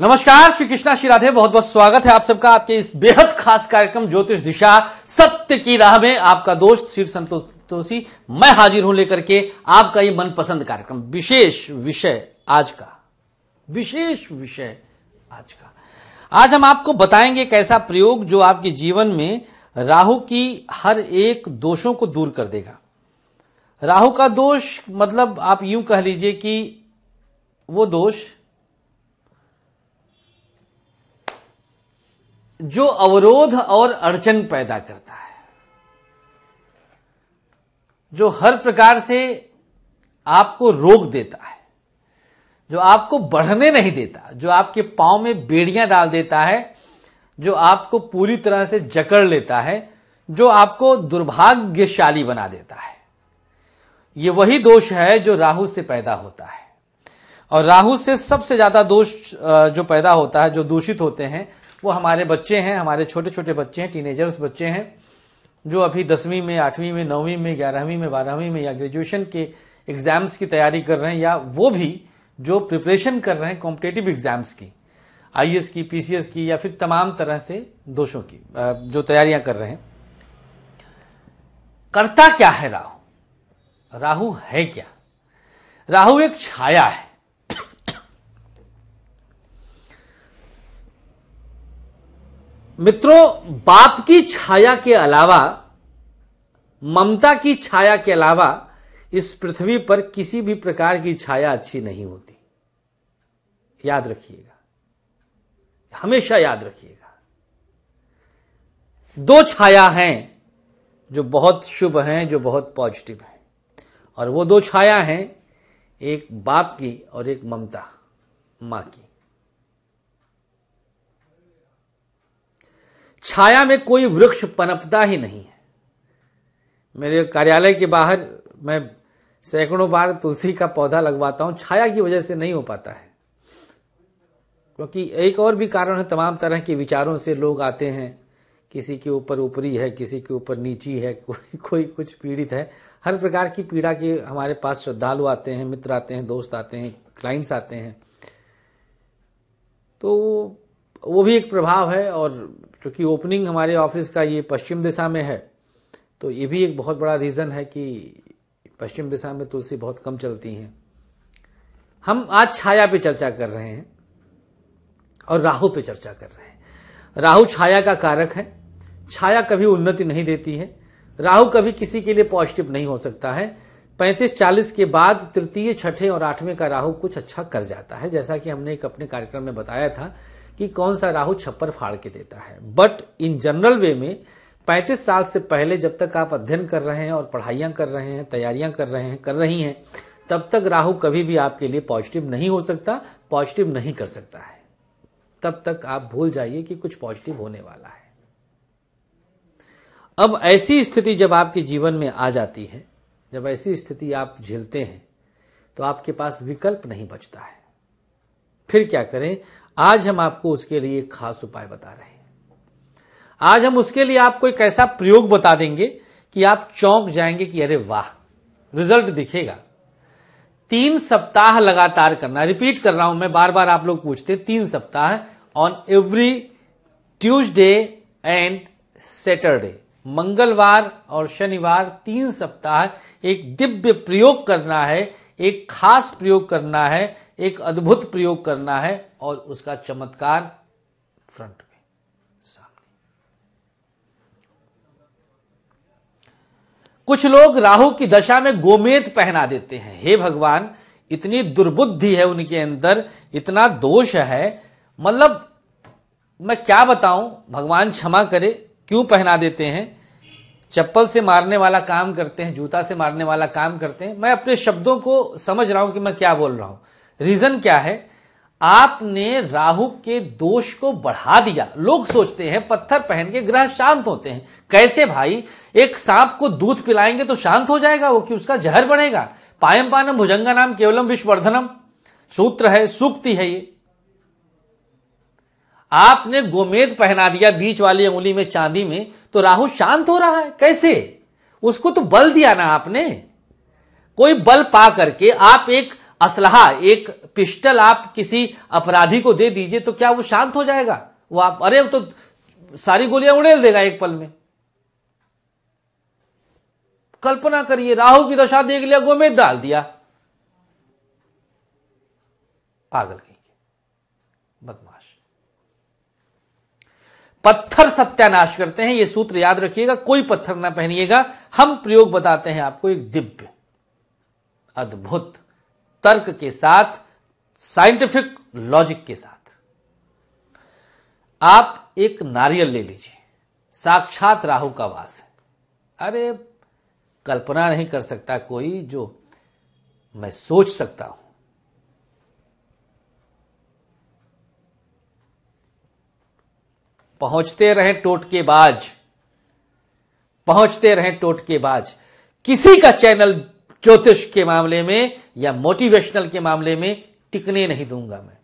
नमस्कार श्री कृष्णा श्री राधे बहुत बहुत स्वागत है आप सबका आपके इस बेहद खास कार्यक्रम ज्योतिष दिशा सत्य की राह में आपका दोस्त श्री संतोषी मैं हाजिर हूं लेकर के आपका ये मनपसंद कार्यक्रम विशेष विषय आज का विशेष विषय आज का आज हम आपको बताएंगे एक ऐसा प्रयोग जो आपके जीवन में राहु की हर एक दोषों को दूर कर देगा राहु का दोष मतलब आप यूं कह लीजिए कि वो दोष जो अवरोध और अड़चन पैदा करता है जो हर प्रकार से आपको रोक देता है जो आपको बढ़ने नहीं देता जो आपके पांव में बेड़ियां डाल देता है जो आपको पूरी तरह से जकड़ लेता है जो आपको दुर्भाग्यशाली बना देता है ये वही दोष है जो राहु से पैदा होता है और राहु से सबसे ज्यादा दोष जो पैदा होता है जो दूषित होते हैं वो हमारे बच्चे हैं हमारे छोटे छोटे बच्चे हैं टीनेजर्स बच्चे हैं जो अभी दसवीं में आठवीं में नौवीं में ग्यारहवीं में बारहवीं में या ग्रेजुएशन के एग्ज़ाम्स की तैयारी कर रहे हैं या वो भी जो प्रिपरेशन कर रहे हैं कॉम्पिटेटिव एग्ज़ाम्स की आई e की पी की या फिर तमाम तरह से दोषों की जो तैयारियां कर रहे हैं करता क्या है राहु राहु है क्या राहु एक छाया है मित्रों बाप की छाया के अलावा ममता की छाया के अलावा इस पृथ्वी पर किसी भी प्रकार की छाया अच्छी नहीं होती याद रखिएगा हमेशा याद रखिएगा दो छाया हैं जो बहुत शुभ हैं जो बहुत पॉजिटिव हैं और वो दो छाया हैं एक बाप की और एक ममता मां की छाया में कोई वृक्ष पनपता ही नहीं है मेरे कार्यालय के बाहर मैं सैकड़ों बार तुलसी का पौधा लगवाता हूं छाया की वजह से नहीं हो पाता है क्योंकि एक और भी कारण है तमाम तरह के विचारों से लोग आते हैं किसी के ऊपर ऊपरी है किसी के ऊपर नीची है कोई कोई कुछ पीड़ित है हर प्रकार की पीड़ा के हमारे पास श्रद्धालु आते हैं मित्र आते हैं दोस्त आते हैं क्लाइंट्स आते हैं तो वो भी एक प्रभाव है और क्योंकि ओपनिंग हमारे ऑफिस का ये पश्चिम दिशा में है तो ये भी एक बहुत बड़ा रीज़न है कि पश्चिम दिशा में तुलसी बहुत कम चलती हैं हम आज छाया पे चर्चा कर रहे हैं और राहु पे चर्चा कर रहे हैं राहु छाया का कारक है छाया कभी उन्नति नहीं देती है राहु कभी किसी के लिए पॉजिटिव नहीं हो सकता है पैंतीस चालीस के बाद तृतीय छठे और आठवें का राहु कुछ अच्छा कर जाता है जैसा कि हमने एक अपने कार्यक्रम में बताया था कि कौन सा राहु छप्पर फाड़ के देता है बट इन जनरल वे में 35 साल से पहले जब तक आप अध्ययन कर रहे हैं और पढ़ाइयाँ कर रहे हैं तैयारियाँ कर रहे हैं कर रही हैं तब तक राहु कभी भी आपके लिए पॉजिटिव नहीं हो सकता पॉजिटिव नहीं कर सकता है तब तक आप भूल जाइए कि कुछ पॉजिटिव होने वाला है अब ऐसी स्थिति जब आपके जीवन में आ जाती है जब ऐसी स्थिति आप झेलते हैं तो आपके पास विकल्प नहीं बचता है फिर क्या करें आज हम आपको उसके लिए खास उपाय बता रहे हैं आज हम उसके लिए आपको एक ऐसा प्रयोग बता देंगे कि आप चौंक जाएंगे कि अरे वाह रिजल्ट दिखेगा तीन सप्ताह लगातार करना रिपीट कर रहा हूं मैं बार बार आप लोग पूछते तीन सप्ताह on every Tuesday and Saturday मंगलवार और शनिवार तीन सप्ताह एक दिव्य प्रयोग करना है एक खास प्रयोग करना है एक अद्भुत प्रयोग करना है और उसका चमत्कार फ्रंट में सामने कुछ लोग राहु की दशा में गोमेत पहना देते हैं हे भगवान इतनी दुर्बुद्धि है उनके अंदर इतना दोष है मतलब मैं क्या बताऊं भगवान क्षमा करे क्यों पहना देते हैं चप्पल से मारने वाला काम करते हैं जूता से मारने वाला काम करते हैं मैं अपने शब्दों को समझ रहा हूं कि मैं क्या बोल रहा हूं रीजन क्या है आपने राहु के दोष को बढ़ा दिया लोग सोचते हैं पत्थर पहन के ग्रह शांत होते हैं कैसे भाई एक सांप को दूध पिलाएंगे तो शांत हो जाएगा वो कि उसका जहर बढ़ेगा पायम पानम भुजंगा नाम केवलम विश्ववर्धनम सूत्र है सूक्ति है ये आपने गोमेद पहना दिया बीच वाली उंगली में चांदी में तो राहु शांत हो रहा है कैसे उसको तो बल दिया ना आपने कोई बल पा करके आप एक असलहा एक पिस्टल आप किसी अपराधी को दे दीजिए तो क्या वो शांत हो जाएगा वो आप अरे तो सारी गोलियां उड़ेल देगा एक पल में कल्पना करिए राहु की दशा देख लिया गोमेद डाल दिया पागल कहीं बदमाश पत्थर सत्यानाश करते हैं ये सूत्र याद रखिएगा कोई पत्थर ना पहनिएगा हम प्रयोग बताते हैं आपको एक दिव्य अद्भुत तर्क के साथ साइंटिफिक लॉजिक के साथ आप एक नारियल ले लीजिए साक्षात राहु का वास है अरे कल्पना नहीं कर सकता कोई जो मैं सोच सकता हूं पहुंचते रहे बाज पहुंचते रहे बाज किसी का चैनल ज्योतिष के मामले में या मोटिवेशनल के मामले में टिकने नहीं दूंगा मैं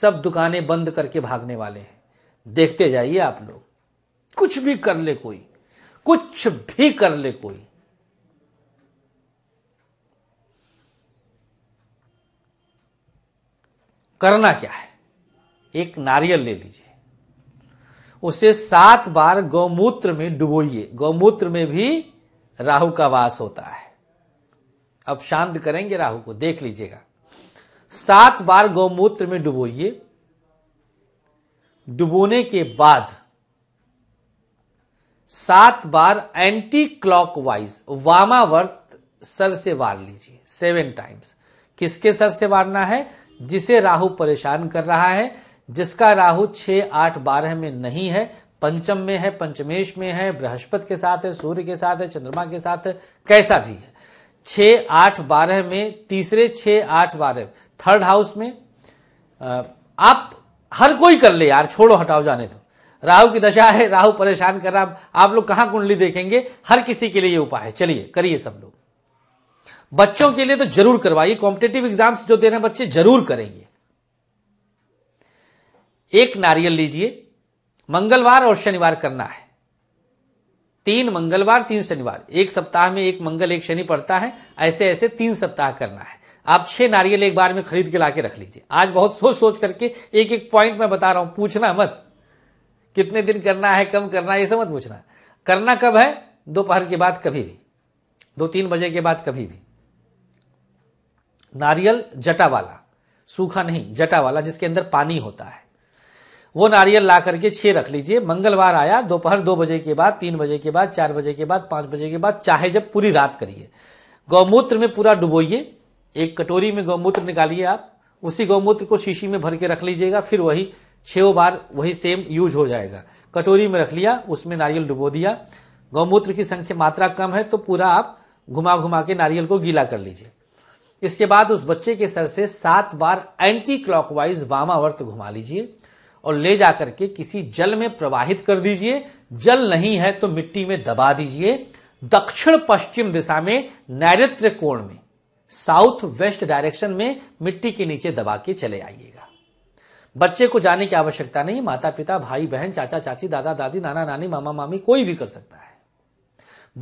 सब दुकानें बंद करके भागने वाले हैं देखते जाइए आप लोग कुछ भी कर ले कोई कुछ भी कर ले कोई करना क्या है एक नारियल ले लीजिए उसे सात बार गौमूत्र में डुबोइए गौमूत्र में भी राहु का वास होता है अब शांत करेंगे राहु को देख लीजिएगा सात बार गौमूत्र में डुबोइए डुबोने के बाद सात बार एंटी क्लॉकवाइज वामावर्त सर से वार लीजिए सेवन टाइम्स किसके सर से वारना है जिसे राहु परेशान कर रहा है जिसका राहु छह आठ बारह में नहीं है पंचम में है पंचमेश में है बृहस्पति के साथ है सूर्य के साथ है चंद्रमा के साथ है कैसा भी है छ आठ बारह में तीसरे छ आठ बारह थर्ड हाउस में आप हर कोई कर ले यार छोड़ो हटाओ जाने दो राहु की दशा है राहु परेशान कर रहा आप लोग कहां कुंडली देखेंगे हर किसी के लिए ये उपाय है चलिए करिए सब लोग बच्चों के लिए तो जरूर करवाइए कॉम्पिटेटिव एग्जाम्स जो दे रहे हैं बच्चे जरूर करेंगे एक नारियल लीजिए मंगलवार और शनिवार करना है तीन मंगलवार तीन शनिवार एक सप्ताह में एक मंगल एक शनि पड़ता है ऐसे ऐसे तीन सप्ताह करना है आप छह नारियल एक बार में खरीद के लाके रख लीजिए आज बहुत सोच सोच करके एक एक पॉइंट मैं बता रहा हूं पूछना मत कितने दिन करना है कम करना है ये सब मत पूछना करना कब है दोपहर के बाद कभी भी दो तीन बजे के बाद कभी भी नारियल जटा वाला सूखा नहीं जटा वाला जिसके अंदर पानी होता है वो नारियल ला करके छः रख लीजिए मंगलवार आया दोपहर दो बजे के बाद तीन बजे के बाद चार बजे के बाद पांच बजे के बाद चाहे जब पूरी रात करिए गौमूत्र में पूरा डुबोइए एक कटोरी में गौमूत्र निकालिए आप उसी गौमूत्र को शीशी में भर के रख लीजिएगा फिर वही छो बार वही सेम यूज हो जाएगा कटोरी में रख लिया उसमें नारियल डुबो दिया गौमूत्र की संख्या मात्रा कम है तो पूरा आप घुमा घुमा के नारियल को गीला कर लीजिए इसके बाद उस बच्चे के सर से सात बार एंटी क्लॉकवाइज वामावर्त घुमा लीजिए और ले जाकर के किसी जल में प्रवाहित कर दीजिए जल नहीं है तो मिट्टी में दबा दीजिए दक्षिण पश्चिम दिशा में नैऋत्य कोण में साउथ वेस्ट डायरेक्शन में मिट्टी के नीचे दबा के चले आइएगा बच्चे को जाने की आवश्यकता नहीं माता पिता भाई बहन चाचा चाची दादा दादी नाना नानी मामा मामी कोई भी कर सकता है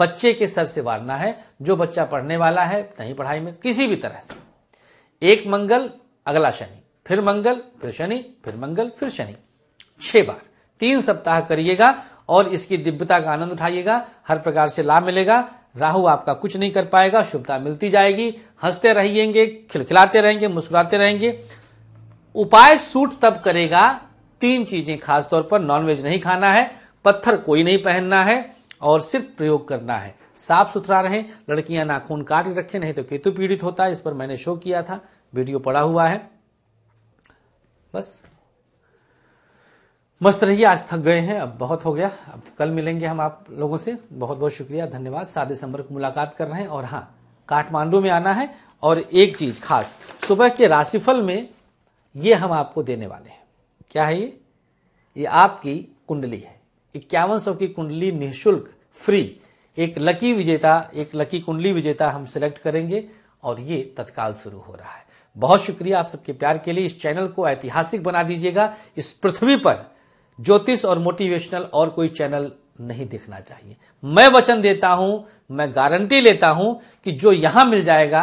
बच्चे के सर से वारना है जो बच्चा पढ़ने वाला है नहीं पढ़ाई में किसी भी तरह से एक मंगल अगला शनि फिर मंगल फिर शनि फिर मंगल फिर शनि छह बार तीन सप्ताह करिएगा और इसकी दिव्यता का आनंद उठाइएगा हर प्रकार से लाभ मिलेगा राहु आपका कुछ नहीं कर पाएगा शुभता मिलती जाएगी हंसते रहेंगे खिलखिलाते रहेंगे मुस्कुराते रहेंगे उपाय सूट तब करेगा तीन चीजें खासतौर पर नॉनवेज नहीं खाना है पत्थर कोई नहीं पहनना है और सिर्फ प्रयोग करना है साफ सुथरा रहें लड़कियां नाखून काट रखें नहीं तो केतु पीड़ित होता है इस पर मैंने शो किया था वीडियो पड़ा हुआ है बस मस्त रहिए आज थक गए हैं अब बहुत हो गया अब कल मिलेंगे हम आप लोगों से बहुत बहुत शुक्रिया धन्यवाद सात दिसंबर को मुलाकात कर रहे हैं और हाँ काठमांडू में आना है और एक चीज खास सुबह के राशिफल में ये हम आपको देने वाले हैं क्या है ये ये आपकी कुंडली है इक्यावन सौ की कुंडली निःशुल्क फ्री एक लकी विजेता एक लकी कुंडली विजेता हम सिलेक्ट करेंगे और ये तत्काल शुरू हो रहा है बहुत शुक्रिया आप सबके प्यार के लिए इस चैनल को ऐतिहासिक बना दीजिएगा इस पृथ्वी पर ज्योतिष और मोटिवेशनल और कोई चैनल नहीं देखना चाहिए मैं वचन देता हूं मैं गारंटी लेता हूं कि जो यहां मिल जाएगा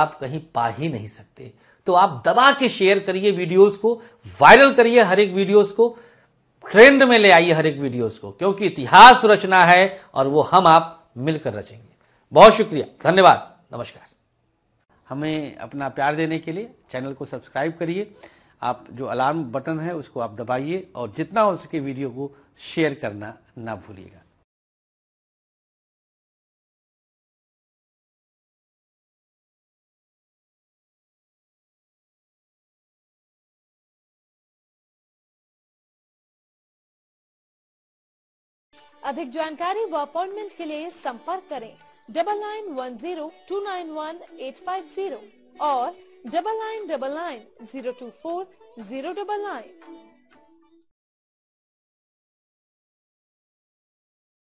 आप कहीं पा ही नहीं सकते तो आप दबा के शेयर करिए वीडियोस को वायरल करिए हर एक वीडियोस को ट्रेंड में ले आइए हर एक वीडियोस को क्योंकि इतिहास रचना है और वो हम आप मिलकर रचेंगे बहुत शुक्रिया धन्यवाद नमस्कार हमें अपना प्यार देने के लिए चैनल को सब्सक्राइब करिए आप जो अलार्म बटन है उसको आप दबाइए और जितना हो सके वीडियो को शेयर करना ना भूलिएगा अधिक जानकारी व अपॉइंटमेंट के लिए संपर्क करें double nine one zero two nine one eight five zero or double nine double nine zero two four zero double nine.